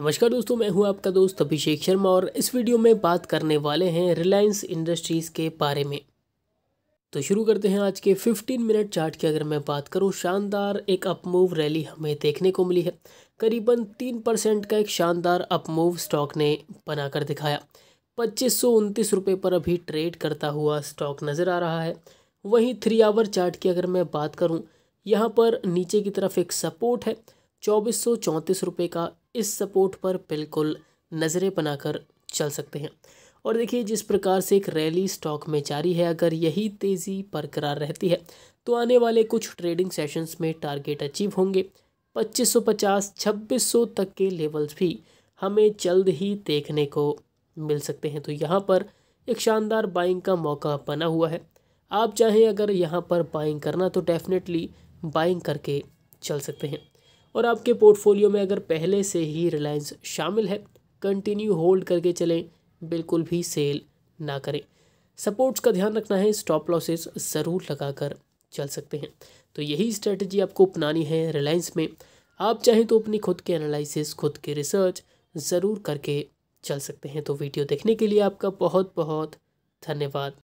नमस्कार दोस्तों मैं हूं आपका दोस्त अभिषेक शर्मा और इस वीडियो में बात करने वाले हैं रिलायंस इंडस्ट्रीज़ के बारे में तो शुरू करते हैं आज के 15 मिनट चार्ट की अगर मैं बात करूं शानदार एक अपमूव रैली हमें देखने को मिली है करीबन तीन परसेंट का एक शानदार अपमूव स्टॉक ने बनाकर दिखाया पच्चीस सौ उनतीस रुपये पर अभी ट्रेड करता हुआ स्टॉक नज़र आ रहा है वहीं थ्री आवर चार्ट की अगर मैं बात करूँ यहाँ पर नीचे की तरफ एक सपोर्ट है चौबीस सौ चौंतीस रुपये का इस सपोर्ट पर बिल्कुल नज़रें बनाकर चल सकते हैं और देखिए जिस प्रकार से एक रैली स्टॉक में जारी है अगर यही तेज़ी बरकरार रहती है तो आने वाले कुछ ट्रेडिंग सेशंस में टारगेट अचीव होंगे 2550 2600 तक के लेवल्स भी हमें जल्द ही देखने को मिल सकते हैं तो यहाँ पर एक शानदार बाइंग का मौका बना हुआ है आप चाहें अगर यहाँ पर बाइंग करना तो डेफिनेटली बाइंग करके चल सकते हैं और आपके पोर्टफोलियो में अगर पहले से ही रिलायंस शामिल है कंटिन्यू होल्ड करके चलें बिल्कुल भी सेल ना करें सपोर्ट्स का ध्यान रखना है स्टॉप लॉसेस ज़रूर लगाकर चल सकते हैं तो यही स्ट्रेटजी आपको अपनानी है रिलायंस में आप चाहें तो अपनी खुद के एनालिसिस खुद के रिसर्च ज़रूर करके चल सकते हैं तो वीडियो देखने के लिए आपका बहुत बहुत धन्यवाद